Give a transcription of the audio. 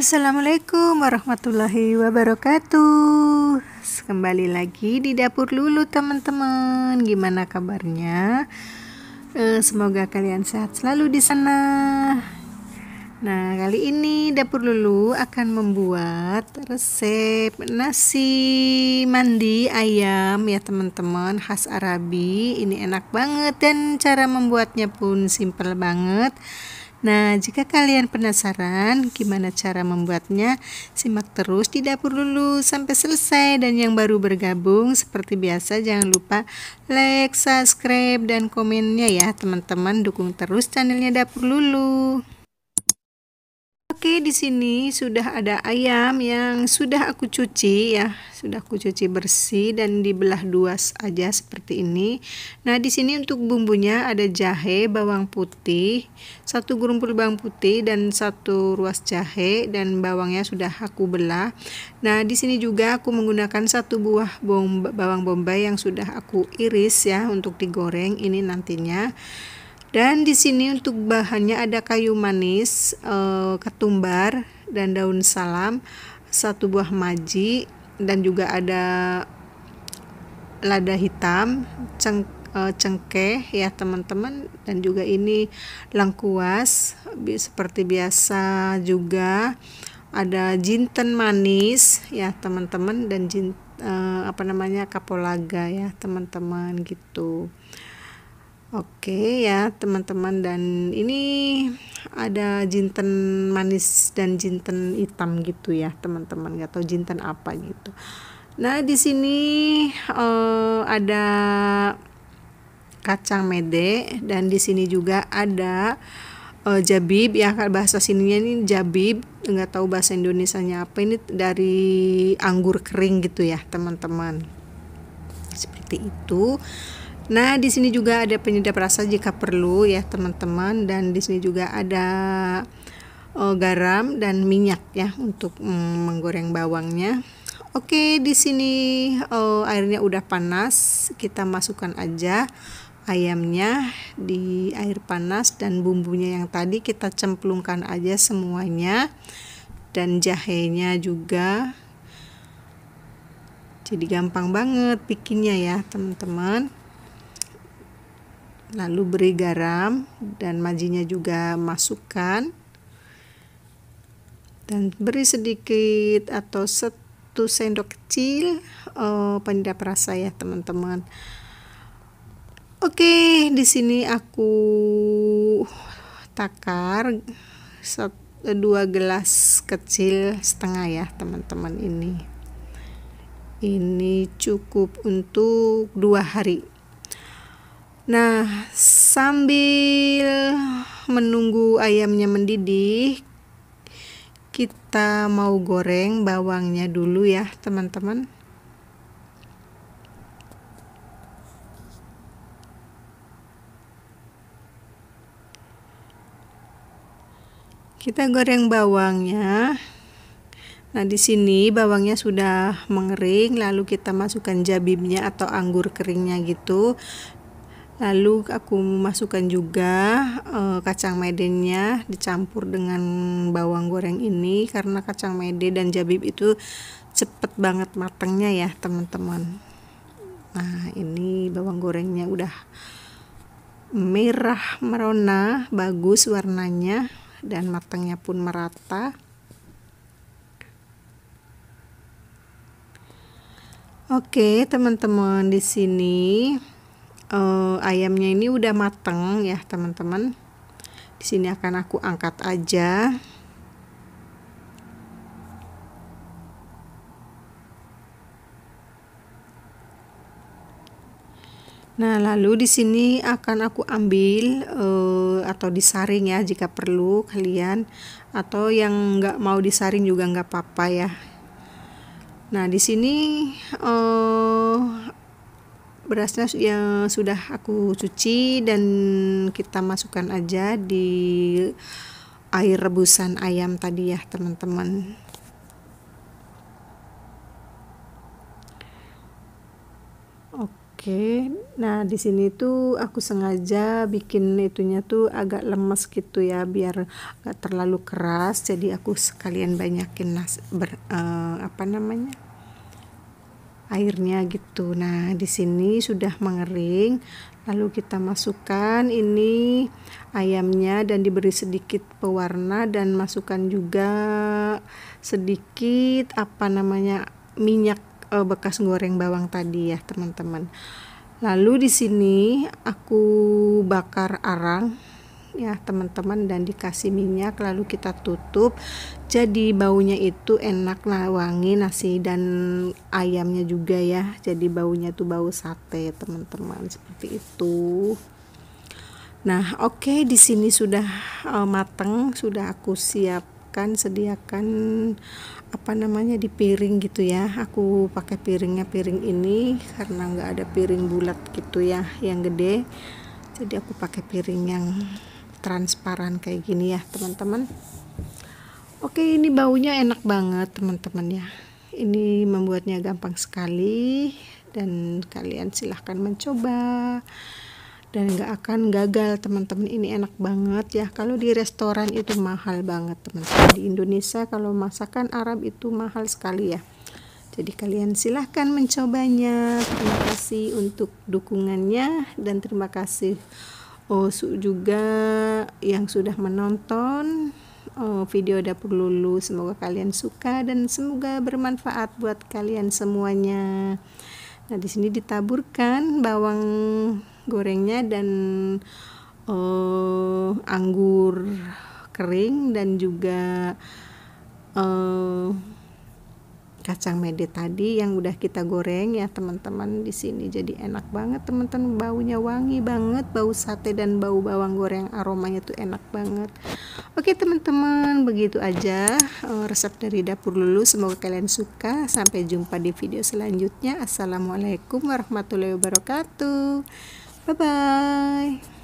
Assalamualaikum warahmatullahi wabarakatuh Kembali lagi di dapur lulu teman-teman Gimana kabarnya? Eh, semoga kalian sehat selalu di sana Nah kali ini dapur lulu akan membuat resep nasi mandi ayam ya teman-teman khas Arabi Ini enak banget dan cara membuatnya pun simple banget Nah, jika kalian penasaran gimana cara membuatnya, simak terus di dapur dulu sampai selesai dan yang baru bergabung seperti biasa jangan lupa like, subscribe dan komennya ya teman-teman, dukung terus channelnya dapur lulu di sini sudah ada ayam yang sudah aku cuci ya, sudah aku cuci bersih dan dibelah dua aja seperti ini. Nah, di sini untuk bumbunya ada jahe, bawang putih, satu gerumpul bawang putih dan satu ruas jahe dan bawangnya sudah aku belah. Nah, di sini juga aku menggunakan satu buah bawang bombay yang sudah aku iris ya untuk digoreng ini nantinya. Dan di sini untuk bahannya ada kayu manis, e, ketumbar dan daun salam, satu buah maji dan juga ada lada hitam, ceng, e, cengkeh ya teman-teman dan juga ini lengkuas seperti biasa juga ada jinten manis ya teman-teman dan jin, e, apa namanya kapulaga ya teman-teman gitu. Oke ya teman-teman dan ini ada jinten manis dan jinten hitam gitu ya teman-teman nggak tahu jinten apa gitu. Nah di sini uh, ada kacang mede dan di sini juga ada uh, jabib ya kalau bahasa sininya ini jabib nggak tahu bahasa Indonesia nya apa ini dari anggur kering gitu ya teman-teman seperti itu Nah, di sini juga ada penyedap rasa jika perlu ya, teman-teman. Dan di sini juga ada uh, garam dan minyak ya untuk mm, menggoreng bawangnya. Oke, di sini uh, airnya udah panas, kita masukkan aja ayamnya di air panas dan bumbunya yang tadi kita cemplungkan aja semuanya dan jahenya juga. Jadi gampang banget bikinnya ya, teman-teman lalu beri garam dan majinya juga masukkan dan beri sedikit atau satu sendok kecil oh, penyedap rasa ya teman-teman oke di sini aku takar satu, eh, dua gelas kecil setengah ya teman-teman ini ini cukup untuk dua hari Nah, sambil menunggu ayamnya mendidih, kita mau goreng bawangnya dulu ya, teman-teman. Kita goreng bawangnya. Nah, di sini bawangnya sudah mengering, lalu kita masukkan jabibnya atau anggur keringnya gitu lalu aku masukkan juga e, kacang medenya dicampur dengan bawang goreng ini karena kacang mede dan jabib itu cepet banget matangnya ya teman-teman nah ini bawang gorengnya udah merah merona bagus warnanya dan matangnya pun merata Oke, teman-teman, di sini uh, ayamnya ini udah mateng ya teman-teman di sini akan aku angkat aja Nah, lalu di sini akan aku ambil uh, atau disaring ya jika perlu kalian atau yang nggak mau disaring juga nggak apa-apa ya. Nah, di sini uh, berasnya yang sudah aku cuci dan kita masukkan aja di air rebusan ayam tadi ya teman-teman Oke, nah di sini tuh aku sengaja bikin itunya tuh agak lemes gitu ya, biar nggak terlalu keras. Jadi aku sekalian banyakin nas ber, uh, apa namanya airnya gitu. Nah, di sini sudah mengering. Lalu kita masukkan ini ayamnya dan diberi sedikit pewarna dan masukkan juga sedikit apa namanya minyak eh, bekas goreng bawang tadi ya, teman-teman. Lalu di sini aku bakar arang ya teman-teman dan dikasih minyak lalu kita tutup jadi baunya itu enak lah wangi nasi dan ayamnya juga ya jadi baunya tuh bau sate teman-teman seperti itu nah oke okay, di sini sudah uh, mateng sudah aku siapkan sediakan apa namanya di piring gitu ya aku pakai piringnya piring ini karena nggak ada piring bulat gitu ya yang gede jadi aku pakai piring yang transparan kayak gini ya teman-teman oke ini baunya enak banget teman-teman ya ini membuatnya gampang sekali dan kalian silahkan mencoba dan gak akan gagal teman-teman ini enak banget ya kalau di restoran itu mahal banget teman-teman di Indonesia kalau masakan Arab itu mahal sekali ya jadi kalian silahkan mencobanya terima kasih untuk dukungannya dan terima kasih oh, su juga yang sudah menonton oh, video dapur lulu semoga kalian suka dan semoga bermanfaat buat kalian semuanya nah di sini ditaburkan bawang gorengnya dan oh, anggur kering dan juga oh, kacang mede tadi yang udah kita goreng ya teman-teman di sini jadi enak banget teman-teman baunya wangi banget bau sate dan bau bawang goreng aromanya tuh enak banget oke teman-teman begitu aja eh, resep dari dapur lulu semoga kalian suka sampai jumpa di video selanjutnya assalamualaikum warahmatullahi wabarakatuh bye bye